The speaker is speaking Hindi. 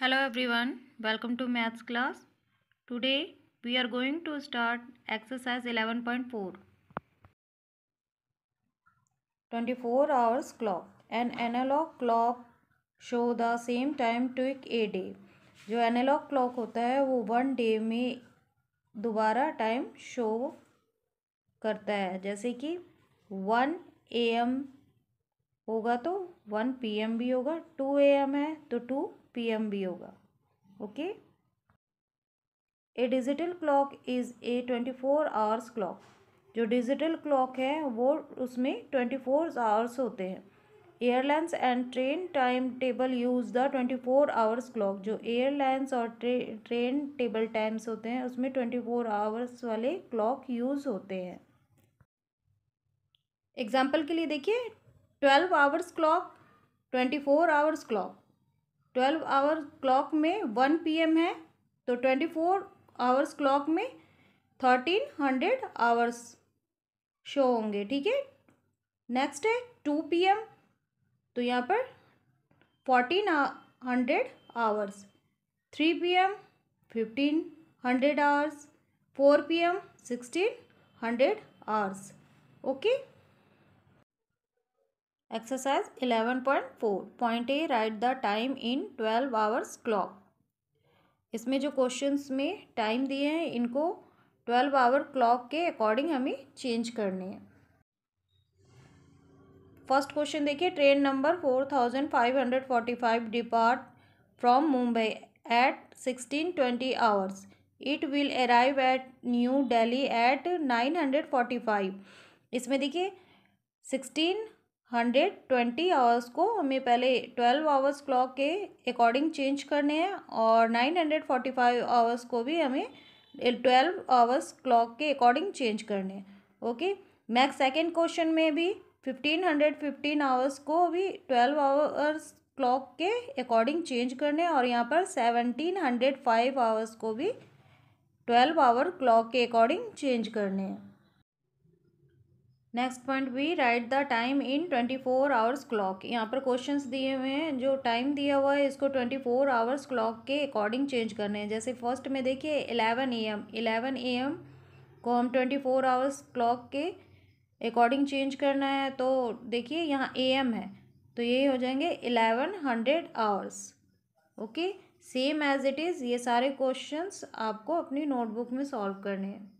hello everyone welcome to maths class today we are going to start exercise 11.4 24 hours clock an analog clock show the same time took a day जो एनालॉग क्लॉक होता है वो वन डे में दोबारा टाइम शो करता है जैसे कि वन ए एम होगा तो वन पी एम भी होगा टू ए एम है तो टू पीएम भी होगा okay a digital clock is a twenty four hours clock जो डिजिटल क्लॉक है वो उसमें ट्वेंटी फोर आवर्स होते हैं airlines and train time table use the twenty four hours clock जो एयरलाइंस और ट्रे ट्रेन टेबल टाइम्स होते हैं उसमें ट्वेंटी फोर आवर्स वाले क्लॉक यूज़ होते हैं एग्जाम्पल के लिए देखिए twelve hours clock twenty four hours clock twelve hour clock में वन पी एम है तो ट्वेंटी फोर आवर्स क्लॉक में थर्टीन हंड्रेड आवर्स शो होंगे ठीक है नेक्स्ट है टू पी एम तो यहाँ पर fourteen hundred hours three P M fifteen hundred hours four P M sixteen hundred hours okay exercise eleven point four point a write the time in twelve hours clock इसमें जो क्वेश्चंस में टाइम दिए हैं इनको ट्वेल्व आवर क्लॉक के अकॉर्डिंग हमें चेंज करने हैं फर्स्ट क्वेश्चन देखिए train number four thousand five hundred forty five depart from Mumbai at sixteen twenty hours it will arrive at new Delhi at nine hundred forty five इसमें देखिए सिक्सटीन हंड्रेड ट्वेंटी आवर्स को हमें पहले ट्वेल्व आवर्स क्लॉक के अकॉर्डिंग चेंज करने हैं और nine hundred forty five hours को भी हमें ट्वेल्व आवर्स क्लॉक के अकॉर्डिंग चेंज करने हैं ओके मैक्स सेकेंड क्वेश्चन में भी फिफ्टीन हंड्रेड फिफ्टीन आवर्स को भी ट्वेल्व आवर्स क्लॉक के अकॉर्डिंग चेंज करने हैं और यहाँ पर सेवनटीन हंड्रेड फाइव आवर्स को भी ट्वेल्व आवर क्लॉक के अकॉर्डिंग चेंज करने हैं next point we write the time in twenty four hours clock यहाँ पर क्वेश्चंस दिए हुए हैं जो टाइम दिया हुआ है इसको ट्वेंटी फोर आवर्स क्लॉक के अकॉर्डिंग चेंज करने हैं जैसे फर्स्ट में देखिए eleven A M eleven A M को हम ट्वेंटी फोर आवर्स क्लॉक के अकॉर्डिंग चेंज करना है तो देखिए यहाँ ए एम है तो ये हो जाएंगे eleven hundred hours okay same as it is ये सारे क्वेश्चन आपको अपनी नोटबुक में सॉल्व करने हैं